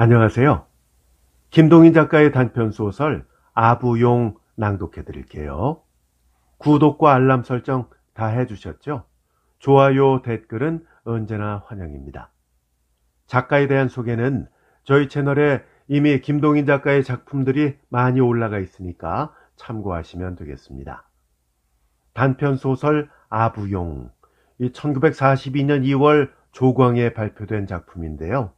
안녕하세요. 김동인 작가의 단편 소설 아부용 낭독해 드릴게요. 구독과 알람 설정 다 해주셨죠? 좋아요, 댓글은 언제나 환영입니다. 작가에 대한 소개는 저희 채널에 이미 김동인 작가의 작품들이 많이 올라가 있으니까 참고하시면 되겠습니다. 단편 소설 아부용. 1942년 2월 조광에 발표된 작품인데요.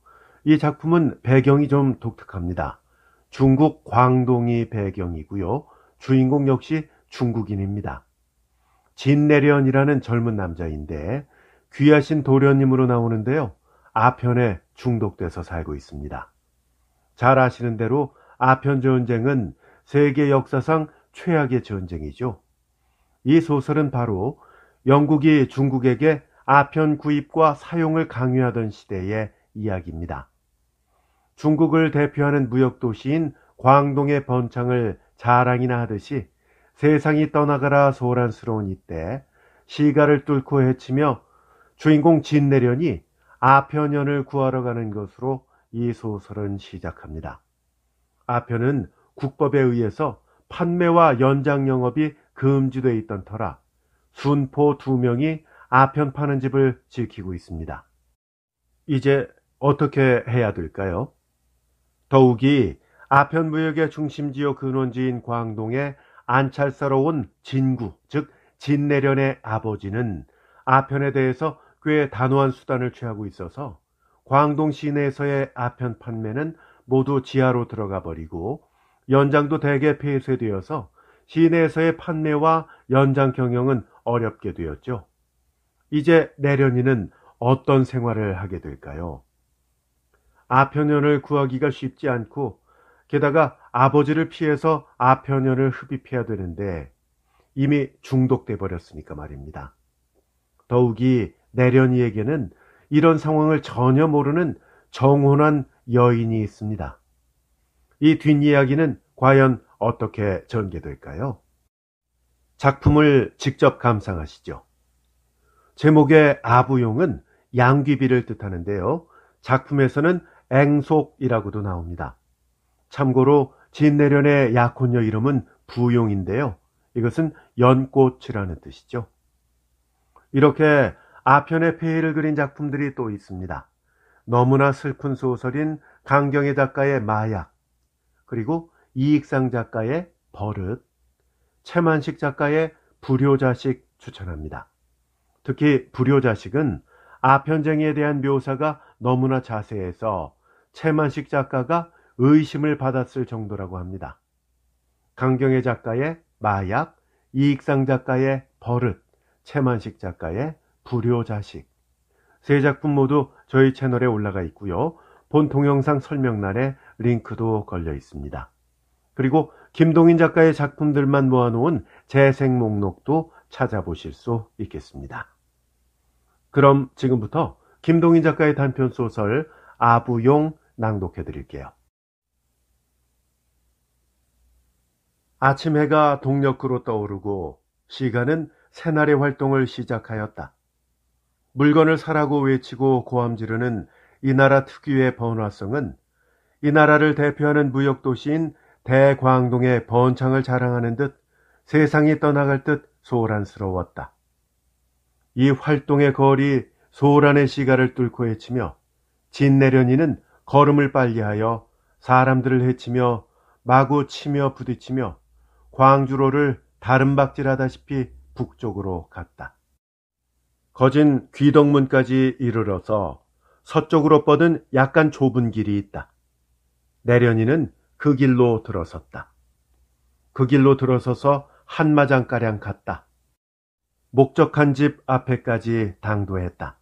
이 작품은 배경이 좀 독특합니다. 중국 광동이 배경이고요. 주인공 역시 중국인입니다. 진내련이라는 젊은 남자인데 귀하신 도련님으로 나오는데요. 아편에 중독돼서 살고 있습니다. 잘 아시는 대로 아편 전쟁은 세계 역사상 최악의 전쟁이죠. 이 소설은 바로 영국이 중국에게 아편 구입과 사용을 강요하던 시대의 이야기입니다. 중국을 대표하는 무역도시인 광동의 번창을 자랑이나 하듯이 세상이 떠나가라 소란스러운 이때 시가를 뚫고 헤치며 주인공 진내련이 아편연을 구하러 가는 것으로 이 소설은 시작합니다. 아편은 국법에 의해서 판매와 연장 영업이 금지돼 있던 터라 순포 두 명이 아편 파는 집을 지키고 있습니다. 이제 어떻게 해야 될까요? 더욱이 아편 무역의 중심지요 근원지인 광동에 안찰사러온 진구, 즉 진내련의 아버지는 아편에 대해서 꽤 단호한 수단을 취하고 있어서 광동 시내에서의 아편 판매는 모두 지하로 들어가 버리고 연장도 대개 폐쇄되어서 시내에서의 판매와 연장 경영은 어렵게 되었죠. 이제 내련이는 어떤 생활을 하게 될까요? 아편현을 구하기가 쉽지 않고 게다가 아버지를 피해서 아편현을 흡입해야 되는데 이미 중독돼 버렸으니까 말입니다. 더욱이 내련이에게는 이런 상황을 전혀 모르는 정혼한 여인이 있습니다. 이 뒷이야기는 과연 어떻게 전개될까요? 작품을 직접 감상하시죠. 제목의 아부용은 양귀비를 뜻하는데요. 작품에서는 앵속이라고도 나옵니다. 참고로 진내련의 약혼녀 이름은 부용인데요. 이것은 연꽃이라는 뜻이죠. 이렇게 아편의 폐해를 그린 작품들이 또 있습니다. 너무나 슬픈 소설인 강경혜 작가의 마약, 그리고 이익상 작가의 버릇, 채만식 작가의 불효자식 추천합니다. 특히 불효자식은 아편쟁이에 대한 묘사가 너무나 자세해서 채만식 작가가 의심을 받았을 정도라고 합니다. 강경혜 작가의 마약, 이익상 작가의 버릇, 채만식 작가의 불효자식. 세 작품 모두 저희 채널에 올라가 있고요. 본 동영상 설명란에 링크도 걸려 있습니다. 그리고 김동인 작가의 작품들만 모아놓은 재생 목록도 찾아보실 수 있겠습니다. 그럼 지금부터 김동인 작가의 단편 소설 아부용 낭독해 드릴게요. 아침 해가 동력으로 떠오르고 시간은 새날의 활동을 시작하였다. 물건을 사라고 외치고 고함 지르는 이 나라 특유의 번화성은 이 나라를 대표하는 무역도시인 대광동의 번창을 자랑하는 듯 세상이 떠나갈 듯 소란스러웠다. 이 활동의 거리 소란의 시가를 뚫고 헤치며 진내련이는 걸음을 빨리하여 사람들을 해치며 마구 치며 부딪치며 광주로를 다른박질하다시피 북쪽으로 갔다. 거진 귀덕문까지 이르러서 서쪽으로 뻗은 약간 좁은 길이 있다. 내련이는 그 길로 들어섰다. 그 길로 들어서서 한마장가량 갔다. 목적한 집 앞에까지 당도했다.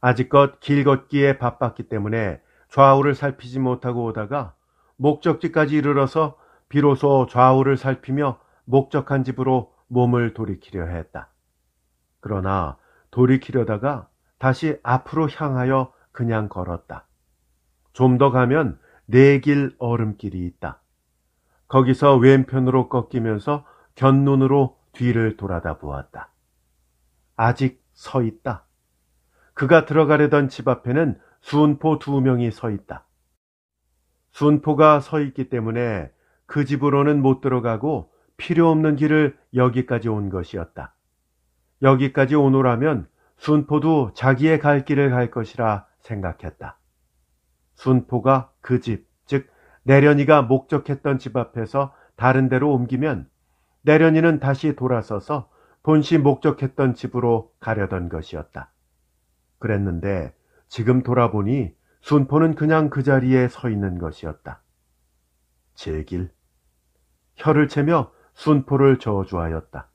아직껏 길 걷기에 바빴기 때문에 좌우를 살피지 못하고 오다가 목적지까지 이르러서 비로소 좌우를 살피며 목적한 집으로 몸을 돌이키려 했다. 그러나 돌이키려다가 다시 앞으로 향하여 그냥 걸었다. 좀 더 가면 내길 네 얼음길이 있다. 거기서 왼편으로 꺾이면서 견눈으로 뒤를 돌아다 보았다. 아직 서 있다. 그가 들어가려던 집 앞에는 수은포 두 명이 서 있다. 수은포가 서 있기 때문에 그 집으로는 못 들어가고 필요 없는 길을 여기까지 온 것이었다. 여기까지 오노라면 순포도 자기의 갈 길을 갈 것이라 생각했다. 순포가 그 집, 즉 내련이가 목적했던 집 앞에서 다른 데로 옮기면 내련이는 다시 돌아서서 본시 목적했던 집으로 가려던 것이었다. 그랬는데 지금 돌아보니 순포는 그냥 그 자리에 서 있는 것이었다. 제길. 혀를 채며 순포를 저주하였다.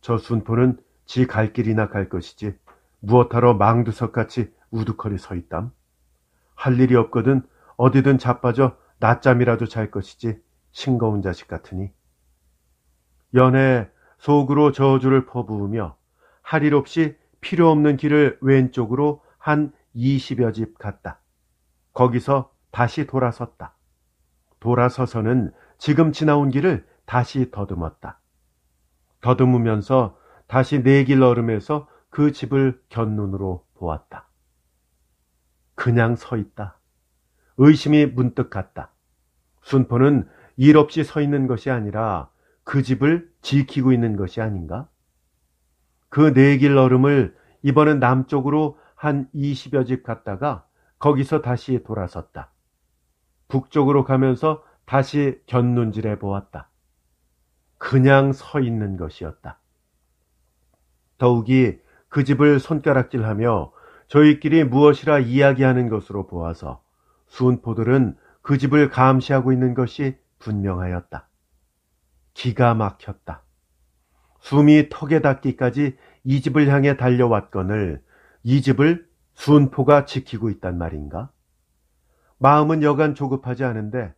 저 순포는 지 갈 길이나 갈 것이지 무엇하러 망두석같이 우두커리 서 있담? 할 일이 없거든 어디든 자빠져 낮잠이라도 잘 것이지 싱거운 자식 같으니. 연애 속으로 저주를 퍼부으며 할 일 없이 필요 없는 길을 왼쪽으로 한 20여 집 갔다. 거기서 다시 돌아섰다. 돌아서서는 지금 지나온 길을 다시 더듬었다. 더듬으면서 다시 내길 네 얼음에서 그 집을 견눈으로 보았다. 그냥 서 있다. 의심이 문득 갔다. 순포는 일 없이 서 있는 것이 아니라 그 집을 지키고 있는 것이 아닌가? 그 내길 네 얼음을 이번엔 남쪽으로 한 20여 집 갔다가 거기서 다시 돌아섰다. 북쪽으로 가면서 다시 견눈질해 보았다. 그냥 서 있는 것이었다. 더욱이 그 집을 손가락질하며 저희끼리 무엇이라 이야기하는 것으로 보아서 수은포들은그 집을 감시하고 있는 것이 분명하였다. 기가 막혔다. 숨이 턱에 닿기까지 이 집을 향해 달려왔건을 이 집을 순포가 지키고 있단 말인가? 마음은 여간 조급하지 않은데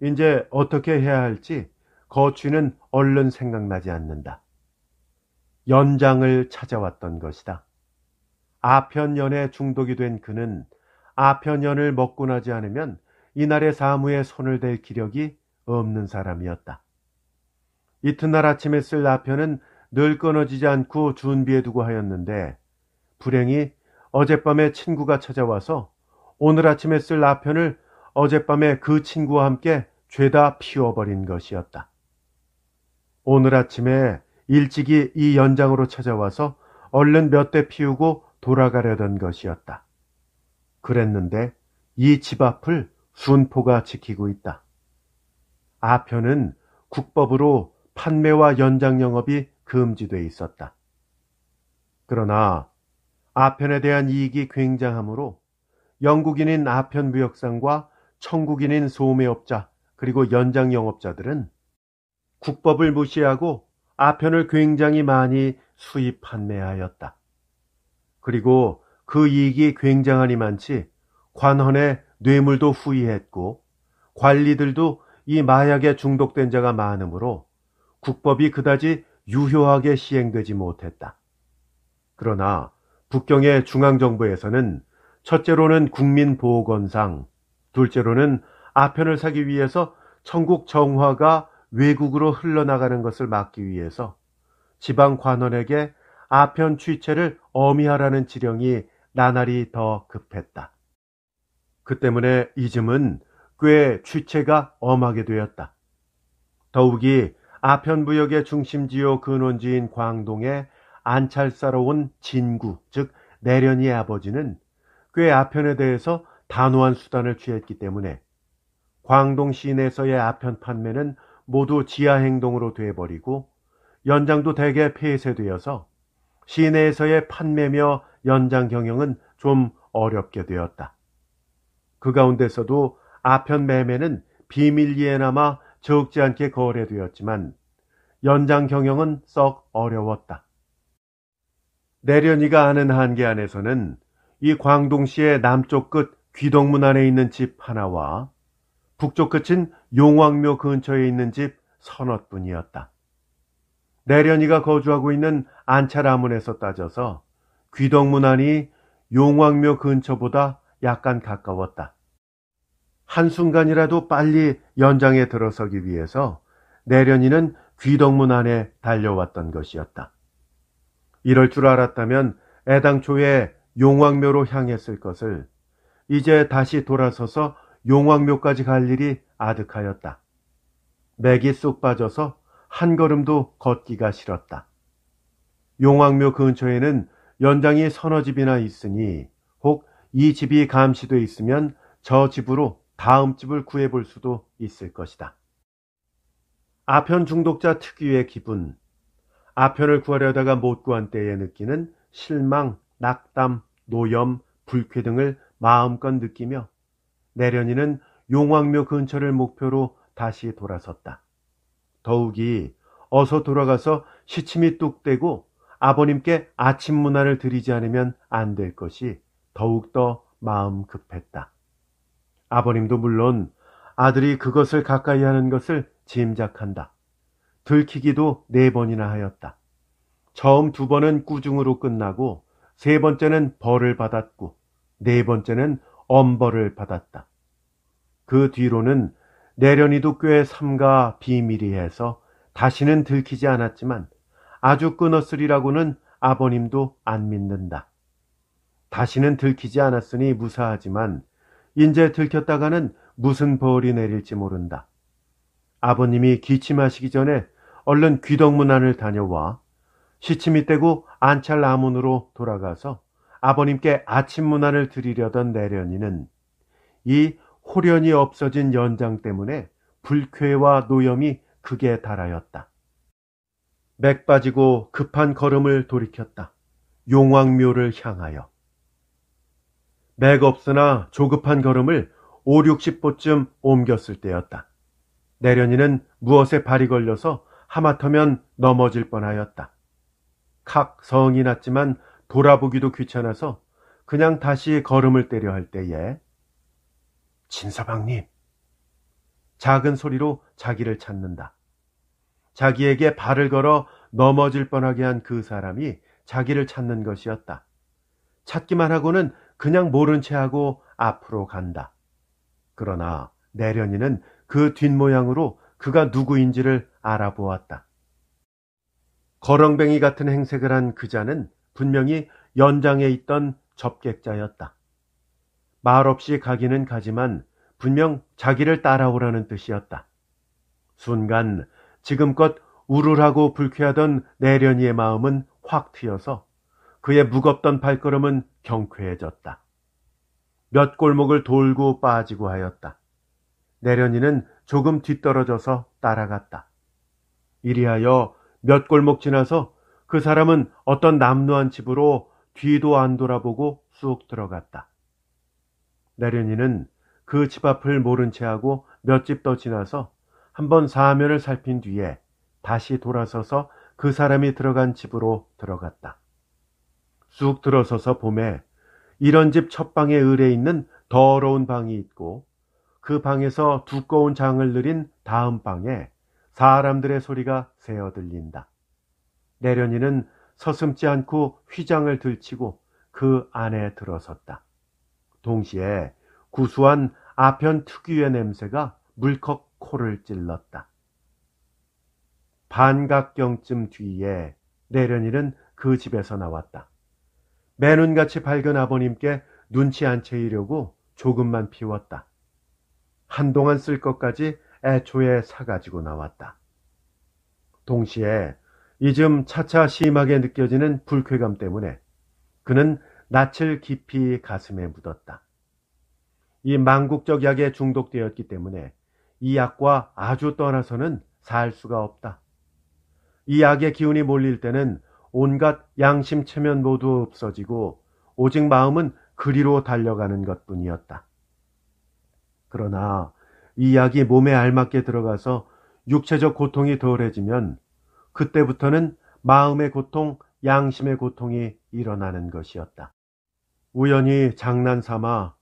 이제 어떻게 해야 할지 거취는 얼른 생각나지 않는다. 연장을 찾아왔던 것이다. 아편연에 중독이 된 그는 아편연을 먹고 나지 않으면 이날의 사무에 손을 댈 기력이 없는 사람이었다. 이튿날 아침에 쓸 아편은 늘 끊어지지 않고 준비해두고 하였는데 불행히 어젯밤에 친구가 찾아와서 오늘 아침에 쓸 아편을 어젯밤에 그 친구와 함께 죄다 피워버린 것이었다. 오늘 아침에 일찍이 이 연장으로 찾아와서 얼른 몇 대 피우고 돌아가려던 것이었다. 그랬는데 이 집 앞을 순포가 지키고 있다. 아편은 국법으로 판매와 연장 영업이 금지돼 있었다. 그러나 아편에 대한 이익이 굉장하므로 영국인인 아편 무역상과 청국인인 소매업자 그리고 연장 영업자들은 국법을 무시하고 아편을 굉장히 많이 수입 판매하였다. 그리고 그 이익이 굉장하니 만치 관헌의 뇌물도 후이했고 관리들도 이 마약에 중독된 자가 많으므로 국법이 그다지 유효하게 시행되지 못했다. 그러나 북경의 중앙정부에서는 첫째로는 국민보호건상, 둘째로는 아편을 사기 위해서 천국 정화가 외국으로 흘러나가는 것을 막기 위해서 지방 관원에게 아편 취체를 어미하라는 지령이 나날이 더 급했다. 그 때문에 이즘은 꽤 취체가 엄하게 되었다. 더욱이 아편 부역의 중심지요 근원지인 광동에 안찰사로 온 진구, 즉 내련이의 아버지는 꽤 아편에 대해서 단호한 수단을 취했기 때문에 광동 시내에서의 아편 판매는 모두 지하 행동으로 돼버리고 연장도 대개 폐쇄되어서 시내에서의 판매며 연장 경영은 좀 어렵게 되었다. 그 가운데서도 아편 매매는 비밀리에나마 적지 않게 거래되었지만 연장 경영은 썩 어려웠다. 내련이가 아는 한계 안에서는 이 광동시의 남쪽 끝 귀덕문 안에 있는 집 하나와 북쪽 끝인 용왕묘 근처에 있는 집 서너 뿐이었다. 내련이가 거주하고 있는 안차라문에서 따져서 귀덕문 안이 용왕묘 근처보다 약간 가까웠다. 한순간이라도 빨리 연장에 들어서기 위해서 내련이는 귀덕문 안에 달려왔던 것이었다. 이럴 줄 알았다면 애당초에 용왕묘로 향했을 것을 이제 다시 돌아서서 용왕묘까지 갈 일이 아득하였다. 맥이 쏙 빠져서 한 걸음도 걷기가 싫었다. 용왕묘 근처에는 연장이 서너 집이나 있으니 혹 이 집이 감시돼 있으면 저 집으로 다음 집을 구해볼 수도 있을 것이다. 아편 중독자 특유의 기분, 아편을 구하려다가 못 구한 때에 느끼는 실망, 낙담, 노염, 불쾌 등을 마음껏 느끼며 내련이는 용왕묘 근처를 목표로 다시 돌아섰다. 더욱이 어서 돌아가서 시침이 뚝대고 아버님께 아침 문화를 드리지 않으면 안 될 것이 더욱더 마음 급했다. 아버님도 물론 아들이 그것을 가까이 하는 것을 짐작한다. 들키기도 네 번이나 하였다. 처음 두 번은 꾸중으로 끝나고 세 번째는 벌을 받았고 네 번째는 엄벌을 받았다. 그 뒤로는 내련이도 꽤 삼가 비밀이해서 다시는 들키지 않았지만 아주 끊었으리라고는 아버님도 안 믿는다. 다시는 들키지 않았으니 무사하지만 인제 들켰다가는 무슨 벌이 내릴지 모른다. 아버님이 기침하시기 전에 얼른 귀덕문 안을 다녀와 시침이 떼고 안찰나문으로 돌아가서 아버님께 아침 문안을 드리려던 내련이는 이 호련이 없어진 연장 때문에 불쾌와 노염이 극에 달하였다. 맥 빠지고 급한 걸음을 돌이켰다. 용왕묘를 향하여. 맥 없으나 조급한 걸음을 5, 60보쯤 옮겼을 때였다. 내련이는 무엇에 발이 걸려서 하마터면 넘어질 뻔하였다. 칵 성이 났지만 돌아보기도 귀찮아서 그냥 다시 걸음을 때려 할 때에 진서방님 작은 소리로 자기를 찾는다. 자기에게 발을 걸어 넘어질 뻔하게 한 그 사람이 자기를 찾는 것이었다. 찾기만 하고는 그냥 모른 채 하고 앞으로 간다. 그러나 내련이는 그 뒷모양으로 그가 누구인지를 알아보았다. 거렁뱅이 같은 행색을 한 그자는 분명히 연장에 있던 접객자였다. 말없이 가기는 가지만 분명 자기를 따라오라는 뜻이었다. 순간 지금껏 우르르하고 불쾌하던 내련이의 마음은 확 트여서 그의 무겁던 발걸음은 경쾌해졌다. 몇 골목을 돌고 빠지고 하였다. 내련이는 조금 뒤떨어져서 따라갔다. 이리하여 몇 골목 지나서 그 사람은 어떤 남루한 집으로 뒤도 안 돌아보고 쑥 들어갔다. 내련이는 그 집 앞을 모른 채 하고 몇 집 더 지나서 한 번 사면을 살핀 뒤에 다시 돌아서서 그 사람이 들어간 집으로 들어갔다. 쑥 들어서서 봄에 이런 집 첫방에 을에 있는 더러운 방이 있고 그 방에서 두꺼운 장을 늘린 다음 방에 사람들의 소리가 새어 들린다. 내련이는 서슴지 않고 휘장을 들치고 그 안에 들어섰다. 동시에 구수한 아편 특유의 냄새가 물컥 코를 찔렀다. 반각경쯤 뒤에 내련이는 그 집에서 나왔다. 매눈같이 밝은 아버님께 눈치 안 채이려고 조금만 피웠다. 한동안 쓸 것까지 애초에 사가지고 나왔다. 동시에 이즘 차차 심하게 느껴지는 불쾌감 때문에 그는 낯을 깊이 가슴에 묻었다. 이 망국적 약에 중독되었기 때문에 이 약과 아주 떠나서는 살 수가 없다. 이 약의 기운이 몰릴 때는 온갖 양심 체면 모두 없어지고 오직 마음은 그리로 달려가는 것 뿐이었다. 그러나 이 약이 몸에 알맞게 들어가서 육체적 고통이 덜해지면 그때부터는 마음의 고통, 양심의 고통이 일어나는 것이었다. 우연히 장난 삼아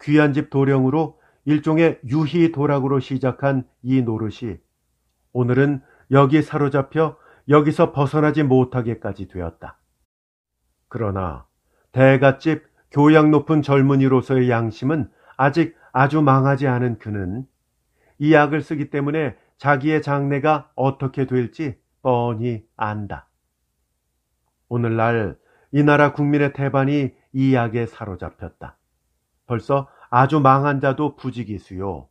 귀한 집 도령으로 일종의 유희 도락으로 시작한 이 노릇이 오늘은 여기 사로잡혀 여기서 벗어나지 못하게까지 되었다. 그러나 대갓집 교양 높은 젊은이로서의 양심은 아직 아주 망하지 않은 그는 이 약을 쓰기 때문에 자기의 장래가 어떻게 될지 뻔히 안다. 오늘날 이 나라 국민의 대반이 이 약에 사로잡혔다. 벌써 아주 망한 자도 부지기수요.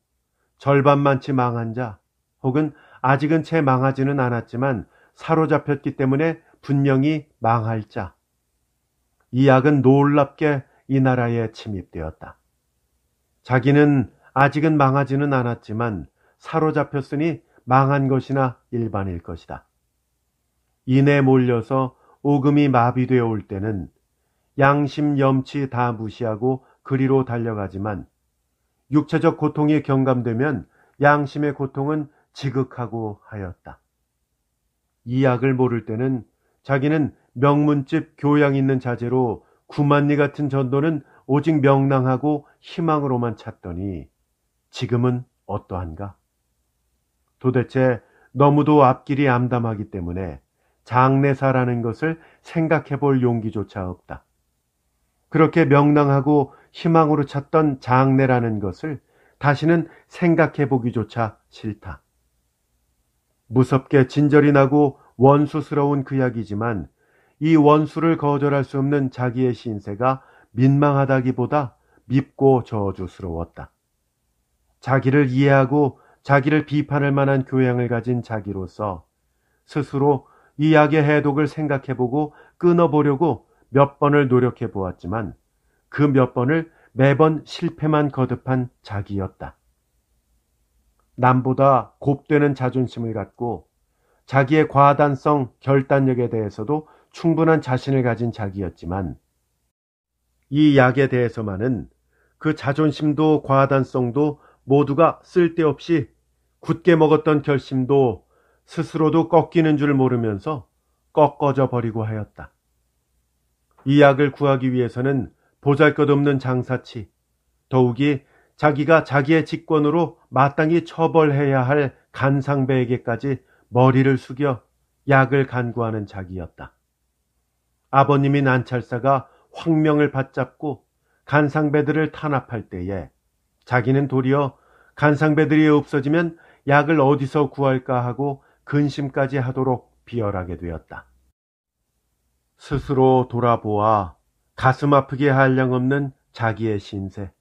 절반만치 망한 자 혹은 아직은 채 망하지는 않았지만 사로잡혔기 때문에 분명히 망할 자. 이 약은 놀랍게 이 나라에 침입되었다. 자기는 아직은 망하지는 않았지만 사로잡혔으니 망한 것이나 일반일 것이다. 이내 몰려서 오금이 마비되어 올 때는 양심, 염치 다 무시하고 그리로 달려가지만 육체적 고통이 경감되면 양심의 고통은 지극하고 하였다. 이 약을 모를 때는 자기는 명문집 교양 있는 자제로 구만리 같은 전도는 오직 명랑하고 희망으로만 찾더니 지금은 어떠한가? 도대체 너무도 앞길이 암담하기 때문에 장례사라는 것을 생각해 볼 용기조차 없다. 그렇게 명랑하고 희망으로 찾던 장례라는 것을 다시는 생각해 보기조차 싫다. 무섭게 진절이 나고 원수스러운 그 약이지만 이 원수를 거절할 수 없는 자기의 신세가 민망하다기보다 밉고 저주스러웠다. 자기를 이해하고 자기를 비판할 만한 교양을 가진 자기로서 스스로 이 약의 해독을 생각해보고 끊어보려고 몇 번을 노력해 보았지만 그 몇 번을 매번 실패만 거듭한 자기였다. 남보다 곱되는 자존심을 갖고 자기의 과단성, 결단력에 대해서도 충분한 자신을 가진 자기였지만 이 약에 대해서만은 그 자존심도 과단성도 모두가 쓸데없이 굳게 먹었던 결심도 스스로도 꺾이는 줄 모르면서 꺾어져 버리고 하였다. 이 약을 구하기 위해서는 보잘것없는 장사치, 더욱이 자기가 자기의 직권으로 마땅히 처벌해야 할 간상배에게까지 머리를 숙여 약을 간구하는 자기였다. 아버님이난찰사가 황명을 받잡고 간상배들을 탄압할 때에 자기는 도리어 간상배들이 없어지면 약을 어디서 구할까 하고 근심까지 하도록 비열하게 되었다. 스스로 돌아보아 가슴 아프게 할 양 없는 자기의 신세.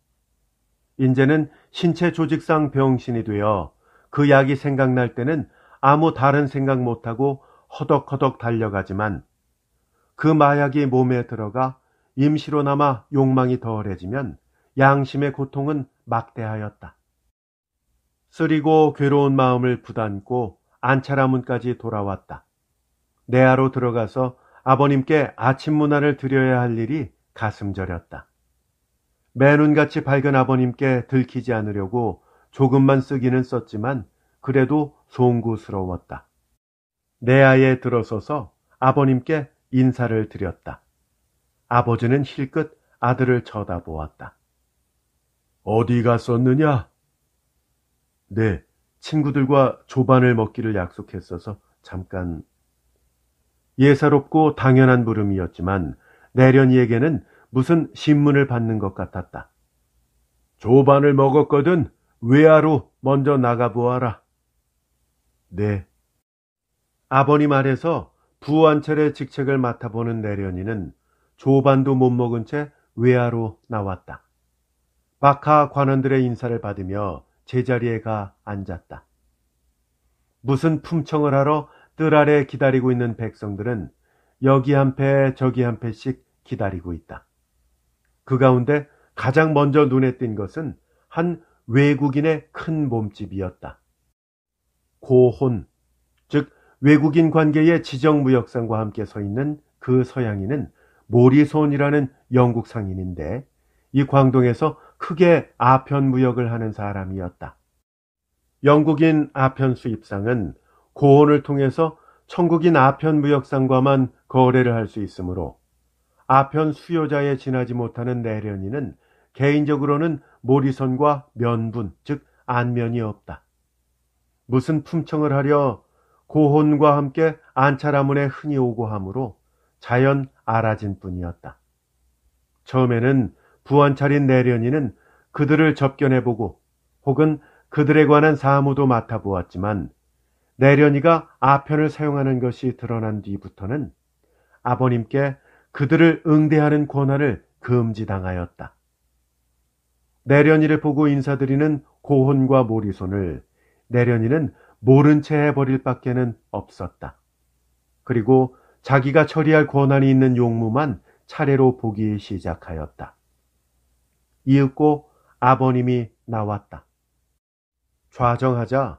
인제는 신체 조직상 병신이 되어 그 약이 생각날 때는 아무 다른 생각 못하고 허덕허덕 달려가지만 그 마약이 몸에 들어가 임시로 남아 욕망이 덜해지면 양심의 고통은 막대하였다. 쓰리고 괴로운 마음을 부담고 안차라문까지 돌아왔다. 내하로 들어가서 아버님께 아침 문화를 드려야 할 일이 가슴 저렸다. 매눈같이 밝은 아버님께 들키지 않으려고 조금만 쓰기는 썼지만 그래도 송구스러웠다. 내 아에 들어서서 아버님께 인사를 드렸다. 아버지는 실끝 아들을 쳐다보았다. 어디 갔었느냐? 네, 친구들과 조반을 먹기를 약속했어서 잠깐. 예사롭고 당연한 물음이었지만 내련이에게는 무슨 신문을 받는 것 같았다. 조반을 먹었거든 외야로 먼저 나가보아라. 네. 아버님 아에서 부한 철의 직책을 맡아보는 내련이는 조반도 못 먹은 채 외야로 나왔다. 마카 관원들의 인사를 받으며 제자리에 가 앉았다. 무슨 품청을 하러 뜰 아래 기다리고 있는 백성들은 여기 한 패, 저기 한 패씩 기다리고 있다. 그 가운데 가장 먼저 눈에 띈 것은 한 외국인의 큰 몸집이었다. 고혼, 즉 외국인 관계의 지정무역상과 함께 서 있는 그 서양인은 모리손이라는 영국 상인인데 이 광동에서 크게 아편 무역을 하는 사람이었다. 영국인 아편 수입상은 고온을 통해서 천국인 아편 무역상과만 거래를 할 수 있으므로 아편 수요자에 지나지 못하는 내련이는 개인적으로는 모리선과 면분, 즉 안면이 없다. 무슨 품청을 하려 고혼과 함께 안차라문에 흔히 오고 하므로 자연 알아진 뿐이었다. 처음에는 부안 차린 내련이는 그들을 접견해보고 혹은 그들에 관한 사무도 맡아보았지만 내련이가 아편을 사용하는 것이 드러난 뒤부터는 아버님께 그들을 응대하는 권한을 금지당하였다. 내련이를 보고 인사드리는 고혼과 모리손을 내련이는 모른 채 해버릴 밖에는 없었다. 그리고 자기가 처리할 권한이 있는 용무만 차례로 보기 시작하였다. 이윽고 아버님이 나왔다. 좌정하자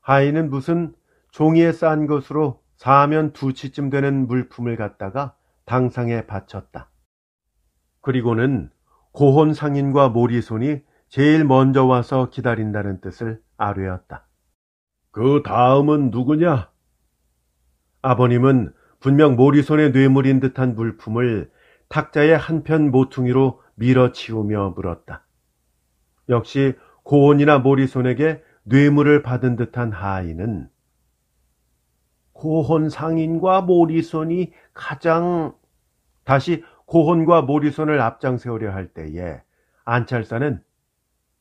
하인은 무슨 종이에 싼 것으로 사면 두 치쯤 되는 물품을 갖다가 당상에 바쳤다. 그리고는 고혼 상인과 모리손이 제일 먼저 와서 기다린다는 뜻을 아뢰었다. 그 다음은 누구냐? 아버님은 분명 모리손의 뇌물인 듯한 물품을 탁자의 한편 모퉁이로 밀어치우며 물었다. 역시 고온이나 모리손에게 뇌물을 받은 듯한 하인은 고혼 상인과 모리손이 가장 다시 고혼과 모리손을 앞장세우려 할 때에 안찰사는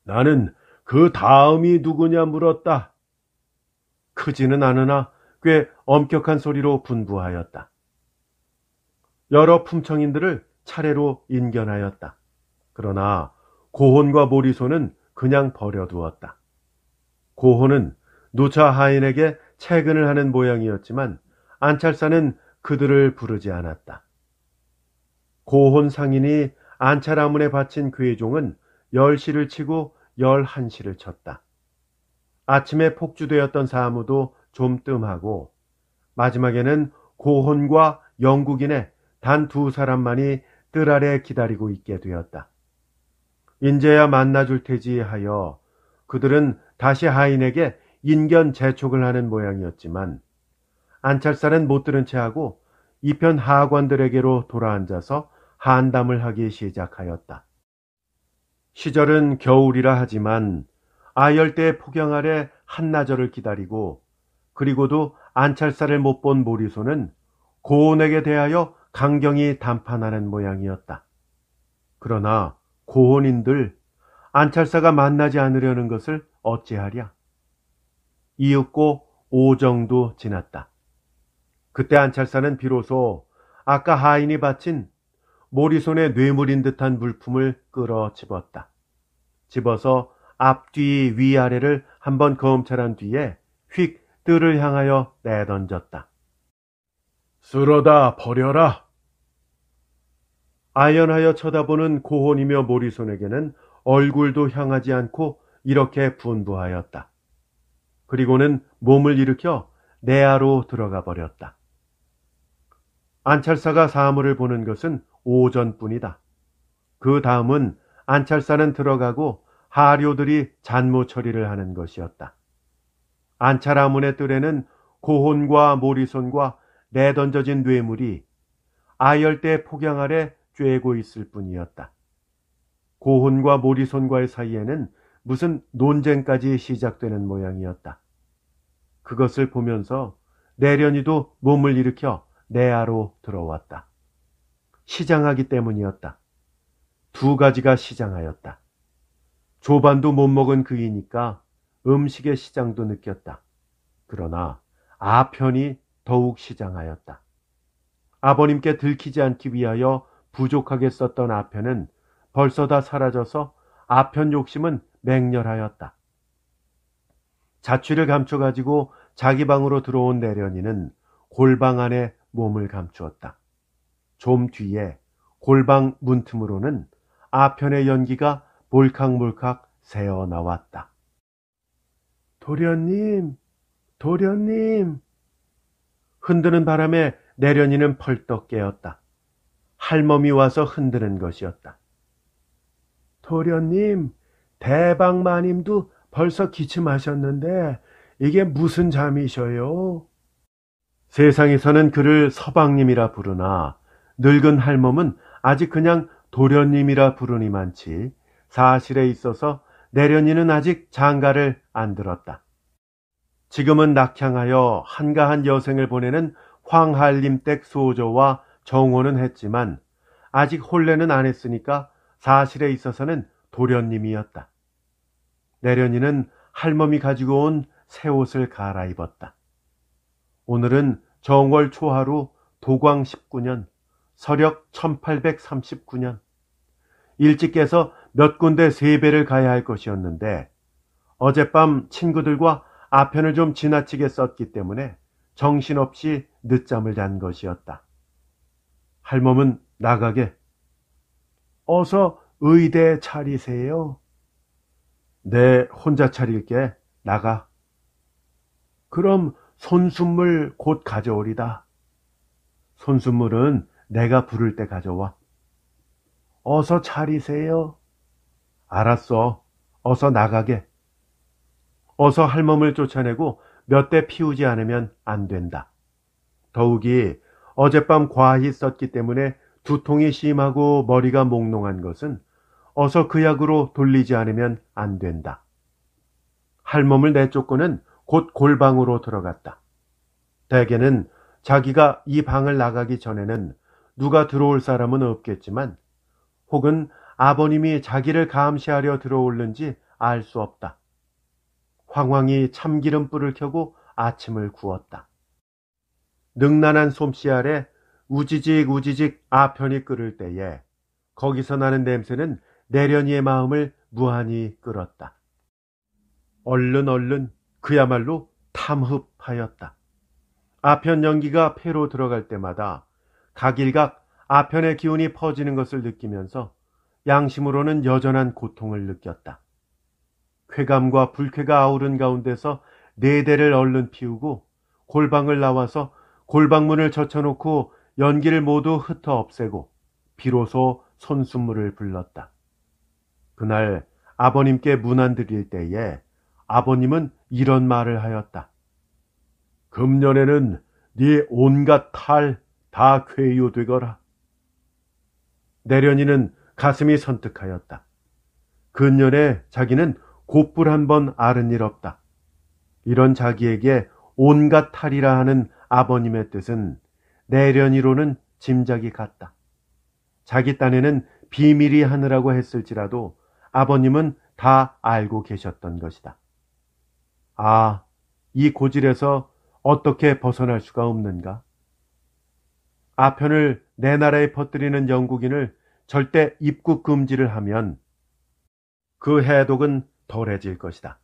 나는 그 다음이 누구냐 물었다. 크지는 않으나 꽤 엄격한 소리로 분부하였다. 여러 품청인들을 차례로 인견하였다. 그러나 고혼과 모리소는 그냥 버려두었다. 고혼은 누차 하인에게 채근을 하는 모양이었지만 안찰사는 그들을 부르지 않았다. 고혼 상인이 안찰아문에 바친 괴종은 10시를 치고 11시를 쳤다. 아침에 폭주되었던 사무도 좀 뜸하고 마지막에는 고혼과 영국인의 단 두 사람만이 뜰 아래 기다리고 있게 되었다. 인제야 만나줄 테지 하여 그들은 다시 하인에게 인견 재촉을 하는 모양이었지만 안찰사는 못 들은 채 하고 이편 하관들에게로 돌아앉아서 한담을 하기 시작하였다. 시절은 겨울이라 하지만 아열대 폭염 아래 한나절을 기다리고 그리고도 안찰사를 못 본 모리소는 고온에게 대하여 강경히 담판하는 모양이었다. 그러나 고혼인들 안찰사가 만나지 않으려는 것을 어찌하랴. 이윽고 오정도 지났다. 그때 안찰사는 비로소 아까 하인이 바친 모리손의 뇌물인 듯한 물품을 끌어 집었다. 집어서 앞뒤 위아래를 한번 검찰한 뒤에 휙 뜰을 향하여 내던졌다. 쓰러다 버려라. 아연하여 쳐다보는 고혼이며 모리손에게는 얼굴도 향하지 않고 이렇게 분부하였다. 그리고는 몸을 일으켜 내아로 들어가 버렸다. 안찰사가 사물을 보는 것은 오전뿐이다. 그 다음은 안찰사는 들어가고 하료들이 잔무 처리를 하는 것이었다. 안찰아문의 뜰에는 고혼과 모리손과 내던져진 뇌물이 아열대 폭양 아래 쬐고 있을 뿐이었다. 고혼과 모리손과의 사이에는 무슨 논쟁까지 시작되는 모양이었다. 그것을 보면서 내련이도 몸을 일으켜 내아로 들어왔다. 시장하기 때문이었다. 두 가지가 시장하였다. 조반도 못 먹은 그이니까 음식의 시장도 느꼈다. 그러나 아편이 더욱 시장하였다. 아버님께 들키지 않기 위하여 부족하게 썼던 아편은 벌써 다 사라져서 아편 욕심은 맹렬하였다. 자취를 감춰가지고 자기 방으로 들어온 내련이는 골방 안에 몸을 감추었다. 좀 뒤에 골방 문틈으로는 아편의 연기가 몰칵몰칵 새어 나왔다. 도련님, 도련님. 흔드는 바람에 내련이는 펄떡 깨었다. 할멈이 와서 흔드는 것이었다. 도련님, 대방마님도 벌써 기침하셨는데 이게 무슨 잠이셔요? 세상에서는 그를 서방님이라 부르나 늙은 할멈은 아직 그냥 도련님이라 부르니만치 사실에 있어서 내련이는 아직 장가를 안 들었다. 지금은 낙향하여 한가한 여생을 보내는 황할림댁 소조와 정호는 했지만 아직 혼례는 안 했으니까 사실에 있어서는 도련님이었다. 내련이는 할멈이 가지고 온 새 옷을 갈아입었다. 오늘은 정월 초하루 도광 19년, 서력 1839년. 일찍 깨서 몇 군데 세배를 가야 할 것이었는데 어젯밤 친구들과 아편을 좀 지나치게 썼기 때문에 정신없이 늦잠을 잔 것이었다. 할멈은 나가게 어서 의대 차리세요. 내 혼자 차릴게. 나가. 그럼 손순물 곧 가져오리다. 손순물은 내가 부를 때 가져와. 어서 차리세요. 알았어. 어서 나가게. 어서 할멈을 쫓아내고 몇 대 피우지 않으면 안 된다. 더욱이 어젯밤 과히 썼기 때문에 두통이 심하고 머리가 몽롱한 것은 어서 그 약으로 돌리지 않으면 안 된다. 할멈을 내쫓고는 곧 골방으로 들어갔다. 대개는 자기가 이 방을 나가기 전에는 누가 들어올 사람은 없겠지만 혹은 아버님이 자기를 감시하려 들어올는지 알 수 없다. 황황히 참기름 불을 켜고 아침을 구웠다. 능란한 솜씨 아래 우지직 우지직 아편이 끓을 때에 거기서 나는 냄새는 내련이의 마음을 무한히 끌었다. 얼른 얼른 그야말로 탐흡하였다. 아편 연기가 폐로 들어갈 때마다 각일각 아편의 기운이 퍼지는 것을 느끼면서 양심으로는 여전한 고통을 느꼈다. 쾌감과 불쾌가 아우른 가운데서 네 대를 얼른 피우고 골방을 나와서 골방문을 젖혀놓고 연기를 모두 흩어 없애고 비로소 손수물을 불렀다. 그날 아버님께 문안 드릴 때에 아버님은 이런 말을 하였다. 금년에는 네 온갖 탈 다 쾌유되거라. 내련이는 가슴이 선뜩하였다. 근년에 자기는 곧불 한 번 아른 일 없다. 이런 자기에게 온갖 탈이라 하는 아버님의 뜻은 내련이로는 짐작이 같다. 자기 딴에는 비밀이 하느라고 했을지라도 아버님은 다 알고 계셨던 것이다. 아, 이 고질에서 어떻게 벗어날 수가 없는가? 아편을 내 나라에 퍼뜨리는 영국인을 절대 입국 금지를 하면 그 해독은 덜해질 것이다.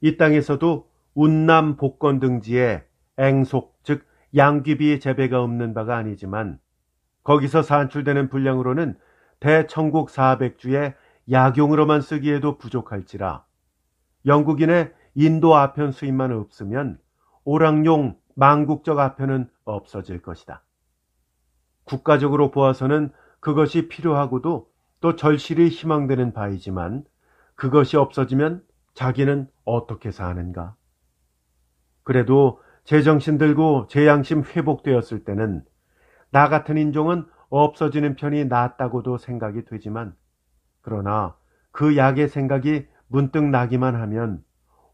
이 땅에서도 운남 복권 등지에 앵속 즉 양귀비 재배가 없는 바가 아니지만 거기서 산출되는 분량으로는 대청국 400주에 약용으로만 쓰기에도 부족할지라 영국인의 인도 아편 수입만 없으면 오락용 망국적 아편은 없어질 것이다. 국가적으로 보아서는 그것이 필요하고도 또 절실히 희망되는 바이지만 그것이 없어지면 자기는 어떻게 사는가? 그래도 제정신 들고 제양심 회복되었을 때는 나 같은 인종은 없어지는 편이 낫다고도 생각이 되지만 그러나 그 약의 생각이 문득 나기만 하면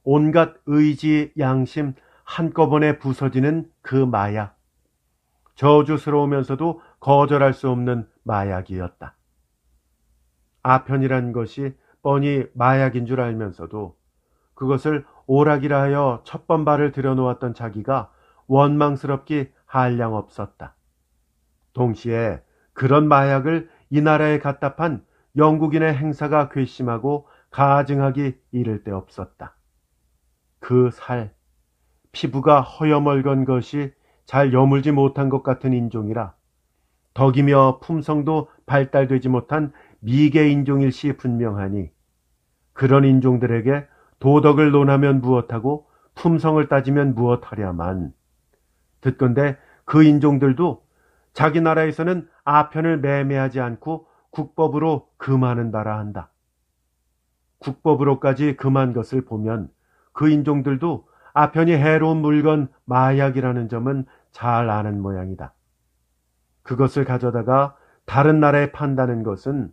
온갖 의지, 양심 한꺼번에 부서지는 그 마약. 저주스러우면서도 거절할 수 없는 마약이었다. 아편이란 것이 뻔히 마약인 줄 알면서도 그것을 오락이라 하여 첫 번 발을 들여놓았던 자기가 원망스럽기 한량 없었다. 동시에 그런 마약을 이 나라에 갖다 판 영국인의 행사가 괘씸하고 가증하기 이를 데 없었다. 그 살, 피부가 허여멀건 것이 잘 여물지 못한 것 같은 인종이라 덕이며 품성도 발달되지 못한 미개 인종일 시 분명하니 그런 인종들에게 도덕을 논하면 무엇하고 품성을 따지면 무엇하랴만 듣건데그 인종들도 자기 나라에서는 아편을 매매하지 않고 국법으로 금하는 나라 한다. 국법으로까지 금한 것을 보면 그 인종들도 아편이 해로운 물건 마약이라는 점은 잘 아는 모양이다. 그것을 가져다가 다른 나라에 판다는 것은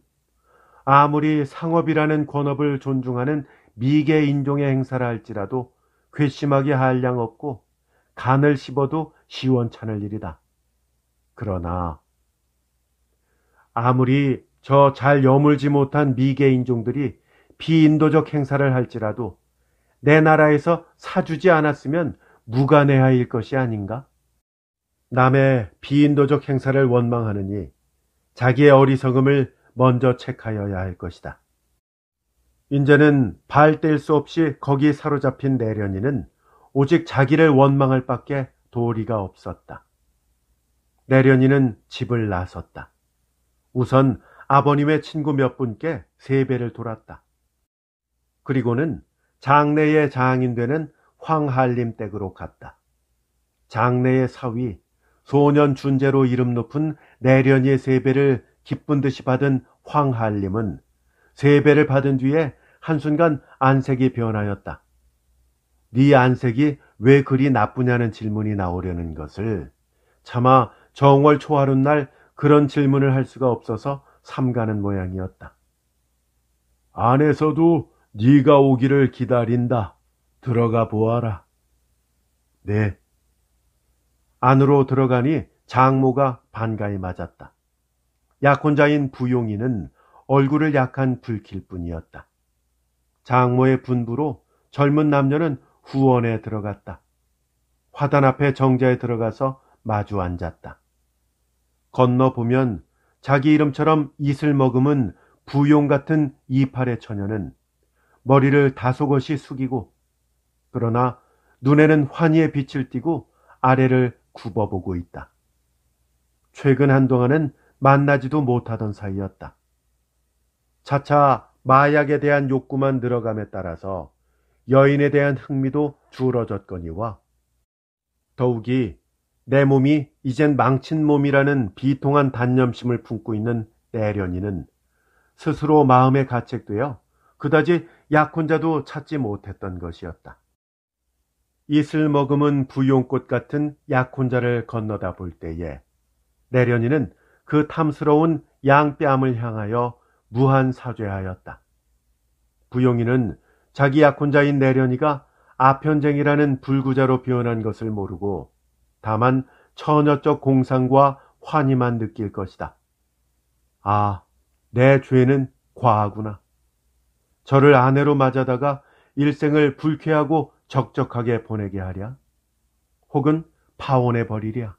아무리 상업이라는 권업을 존중하는 미개 인종의 행사를 할지라도 괘씸하게 할 양 없고 간을 씹어도 시원찮을 일이다. 그러나 아무리 저 잘 여물지 못한 미개 인종들이 비인도적 행사를 할지라도 내 나라에서 사주지 않았으면 무관해할 것이 아닌가? 남의 비인도적 행사를 원망하느니 자기의 어리석음을 먼저 체크하여야 할 것이다. 인제는발뗄수 없이 거기 사로잡힌 내련이는 오직 자기를 원망할 밖에 도리가 없었다. 내련이는 집을 나섰다. 우선 아버님의 친구 몇 분께 세배를 돌았다. 그리고는 장래의 장인 되는 황할림 댁으로 갔다. 장래의 사위, 소년 준재로 이름 높은 내련이의 세배를 기쁜 듯이 받은 황할림은 세배를 받은 뒤에 한순간 안색이 변하였다. 네 안색이 왜 그리 나쁘냐는 질문이 나오려는 것을 차마 정월 초하룻 날 그런 질문을 할 수가 없어서 삼가는 모양이었다. 안에서도 네가 오기를 기다린다. 들어가 보아라. 네. 안으로 들어가니 장모가 반가이 맞았다. 약혼자인 부용이는 얼굴을 약한불힐 뿐이었다. 장모의 분부로 젊은 남녀는 후원에 들어갔다. 화단 앞에 정자에 들어가서 마주 앉았다. 건너보면 자기 이름처럼 이슬 머금은 부용 같은 이팔의 처녀는 머리를 다소곳이 숙이고 그러나 눈에는 환희의 빛을 띠고 아래를 굽어보고 있다. 최근 한동안은 만나지도 못하던 사이였다. 차차 마약에 대한 욕구만 늘어감에 따라서 여인에 대한 흥미도 줄어졌거니와 더욱이 내 몸이 이젠 망친 몸이라는 비통한 단념심을 품고 있는 내련이는 스스로 마음에 가책되어 그다지 약혼자도 찾지 못했던 것이었다. 이슬 머금은 부용꽃 같은 약혼자를 건너다 볼 때에 내련이는 그 탐스러운 양뺨을 향하여 무한 사죄하였다. 부용이는 자기 약혼자인 내련이가 아편쟁이라는 불구자로 표한 것을 모르고 다만 처녀적 공상과 환희만 느낄 것이다. 아, 내 죄는 과하구나. 저를 아내로 맞아다가 일생을 불쾌하고 적적하게 보내게 하랴. 혹은 파혼해 버리랴.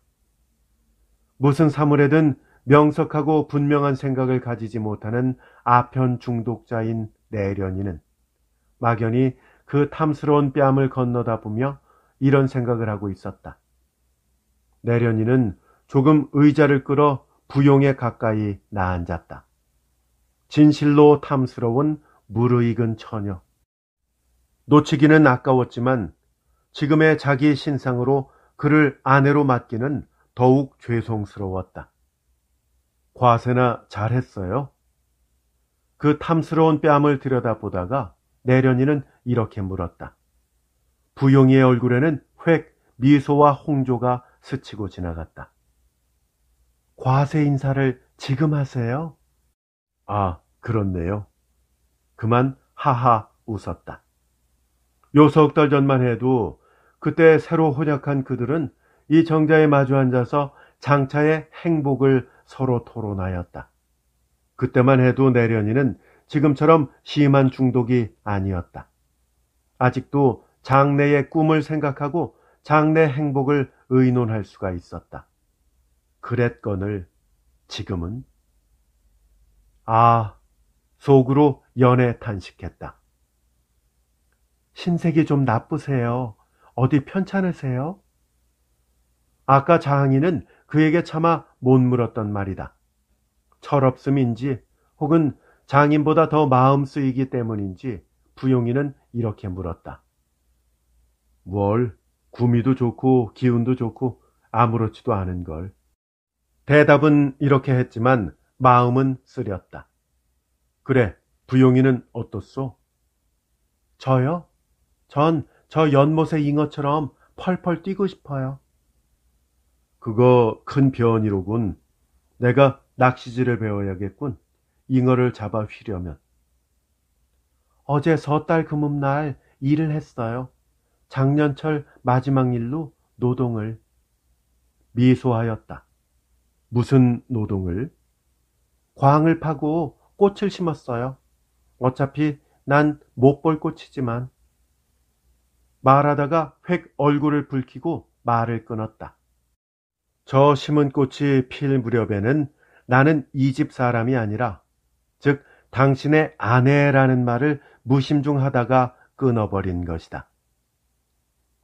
무슨 사물에든 명석하고 분명한 생각을 가지지 못하는 아편 중독자인 내련이는 막연히 그 탐스러운 뺨을 건너다 보며 이런 생각을 하고 있었다. 내련이는 조금 의자를 끌어 부용에 가까이 나앉았다. 진실로 탐스러운 무르익은 처녀. 놓치기는 아까웠지만 지금의 자기 신상으로 그를 아내로 맡기는 더욱 죄송스러웠다. 과세나 잘했어요? 그 탐스러운 뺨을 들여다보다가 내련이는 이렇게 물었다. 부용이의 얼굴에는 획 미소와 홍조가 스치고 지나갔다. 과세 인사를 지금 하세요? 아, 그렇네요. 그만 하하 웃었다. 요석달 전만 해도 그때 새로 혼약한 그들은 이 정자에 마주 앉아서 장차의 행복을 서로 토론하였다. 그때만 해도 내련이는 지금처럼 심한 중독이 아니었다. 아직도 장래의 꿈을 생각하고 장래 행복을 의논할 수가 있었다. 그랬건을 지금은 아 속으로 연애 탄식했다. 신색이 좀 나쁘세요. 어디 편찮으세요? 아까 장항이는 그에게 차마 못 물었던 말이다. 철없음인지 혹은 장인보다 더 마음 쓰이기 때문인지 부용이는 이렇게 물었다. 뭘 구미도 좋고 기운도 좋고 아무렇지도 않은 걸. 대답은 이렇게 했지만 마음은 쓰렸다. 그래, 부용이는 어떻소? 저요? 전 저 연못의 잉어처럼 펄펄 뛰고 싶어요. 그거 큰 변이로군. 내가 낚시질을 배워야겠군. 잉어를 잡아 휘려면. 어제 서달 금음날 일을 했어요. 작년철 마지막 일로 노동을. 미소하였다. 무슨 노동을? 광을 파고 꽃을 심었어요. 어차피 난 못 볼 꽃이지만. 말하다가 획 얼굴을 붉히고 말을 끊었다. 저 심은 꽃이 필 무렵에는 나는 이 집 사람이 아니라 즉 당신의 아내라는 말을 무심중 하다가 끊어버린 것이다.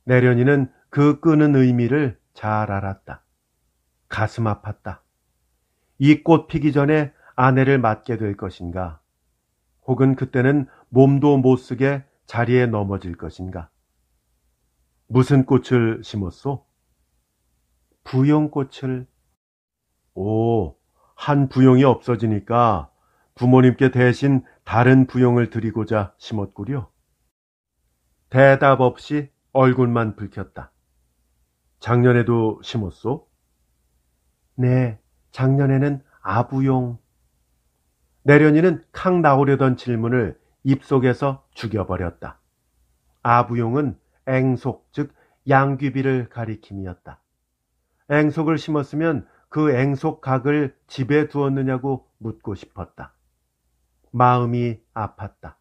내련이는 그 끊은 의미를 잘 알았다. 가슴 아팠다. 이 꽃 피기 전에 아내를 맞게 될 것인가? 혹은 그때는 몸도 못 쓰게 자리에 넘어질 것인가? 무슨 꽃을 심었소? 부용꽃을 오, 한 부용이 없어지니까 부모님께 대신 다른 부용을 드리고자 심었구려. 대답 없이 얼굴만 붉혔다. 작년에도 심었소? 네, 작년에는 아부용. 내련이는 캉 나오려던 질문을 입속에서 죽여버렸다. 아부용은 앵속, 즉 양귀비를 가리킴이었다. 앵속을 심었으면 그 앵속각을 집에 두었느냐고 묻고 싶었다. 마음이 아팠다.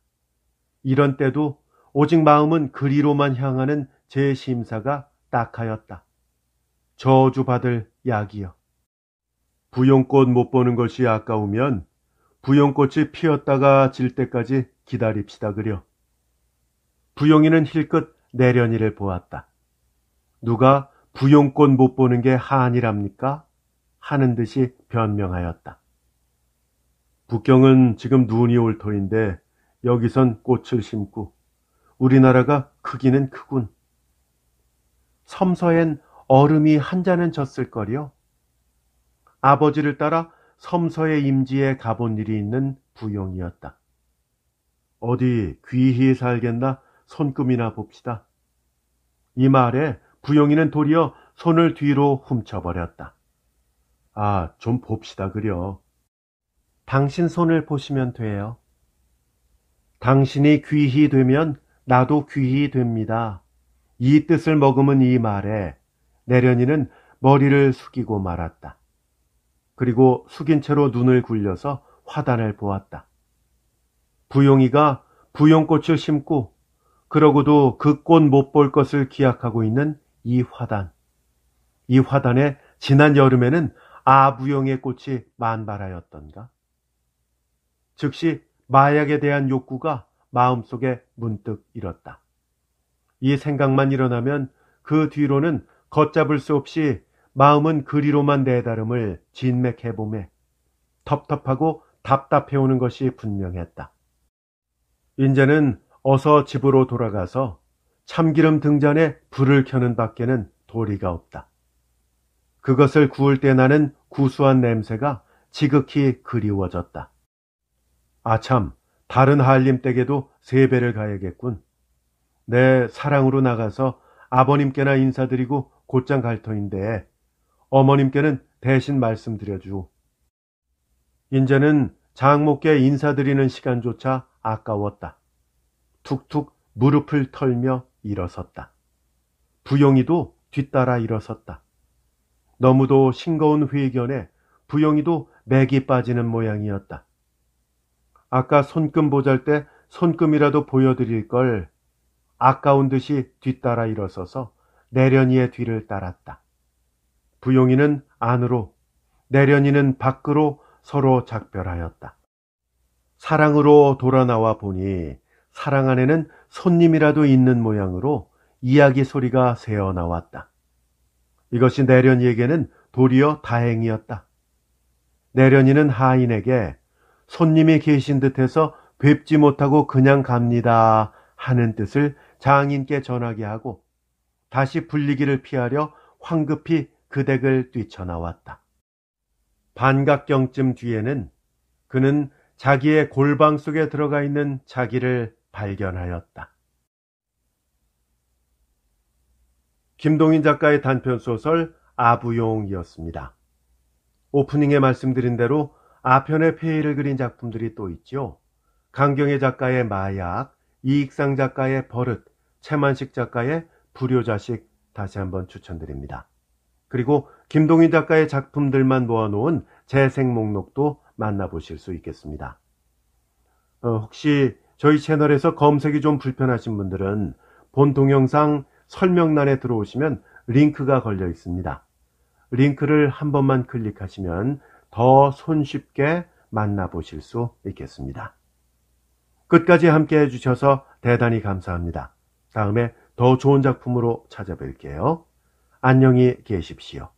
이런 때도 오직 마음은 그리로만 향하는 제 심사가 딱하였다. 저주받을 약이여. 부용꽃 못 보는 것이 아까우면 부용꽃이 피었다가 질 때까지 기다립시다 그려. 부용이는 힐끗 내련이를 보았다. 누가 부용권 못 보는 게 한이랍니까? 하는 듯이 변명하였다. 북경은 지금 눈이 올 터인데 여기선 꽃을 심고 우리나라가 크기는 크군. 섬서엔 얼음이 한 잔은 졌을 거리요. 아버지를 따라 섬서의 임지에 가본 일이 있는 부용이었다. 어디 귀히 살겠나 손금이나 봅시다. 이 말에 구영이는 도리어 손을 뒤로 훔쳐버렸다. 아, 좀 봅시다 그려. 당신 손을 보시면 돼요. 당신이 귀히 되면 나도 귀히 됩니다. 이 뜻을 머금은 이 말에 내련이는 머리를 숙이고 말았다. 그리고 숙인 채로 눈을 굴려서 화단을 보았다. 부용이가 부용꽃을 심고 그러고도 그 꽃 못 볼 것을 기약하고 있는 이 화단. 이 화단에 지난 여름에는 아부용의 꽃이 만발하였던가? 즉시 마약에 대한 욕구가 마음속에 문득 일었다. 이 생각만 일어나면 그 뒤로는 걷잡을 수 없이 마음은 그리로만 내다름을 진맥해봄에 텁텁하고 답답해오는 것이 분명했다. 이제는 어서 집으로 돌아가서 참기름 등잔에 불을 켜는 밖에는 도리가 없다. 그것을 구울 때 나는 구수한 냄새가 지극히 그리워졌다. 아참, 다른 한림댁에도 세배를 가야겠군. 내 사랑으로 나가서 아버님께나 인사드리고 곧장 갈 터인데 어머님께는 대신 말씀드려주. 인제는 장목께 인사드리는 시간조차 아까웠다. 툭툭 무릎을 털며 일어섰다. 부영이도 뒤따라 일어섰다. 너무도 싱거운 회견에 부영이도 맥이 빠지는 모양이었다. 아까 손금 보잘 때 손금이라도 보여드릴 걸 아까운 듯이 뒤따라 일어서서 내련이의 뒤를 따랐다. 부용이는 안으로, 내련이는 밖으로 서로 작별하였다. 사랑으로 돌아나와 보니 사랑 안에는 손님이라도 있는 모양으로 이야기 소리가 새어 나왔다. 이것이 내련이에게는 도리어 다행이었다. 내련이는 하인에게 손님이 계신 듯해서 뵙지 못하고 그냥 갑니다 하는 뜻을 장인께 전하게 하고 다시 불리기를 피하려 황급히 그 댁을 뛰쳐나왔다. 반각경쯤 뒤에는 그는 자기의 골방 속에 들어가 있는 자기를 발견하였다. 김동인 작가의 단편소설 아부용이었습니다. 오프닝에 말씀드린 대로 아편의 폐해를 그린 작품들이 또 있지요. 강경혜 작가의 마약, 이익상 작가의 버릇, 채만식 작가의 불효자식 다시 한번 추천드립니다. 그리고 김동인 작가의 작품들만 모아놓은 재생 목록도 만나보실 수 있겠습니다. 어, 혹시 저희 채널에서 검색이 좀 불편하신 분들은 본 동영상 설명란에 들어오시면 링크가 걸려 있습니다. 링크를 한 번만 클릭하시면 더 손쉽게 만나보실 수 있겠습니다. 끝까지 함께 해주셔서 대단히 감사합니다. 다음에 더 좋은 작품으로 찾아뵐게요. 안녕히 계십시오.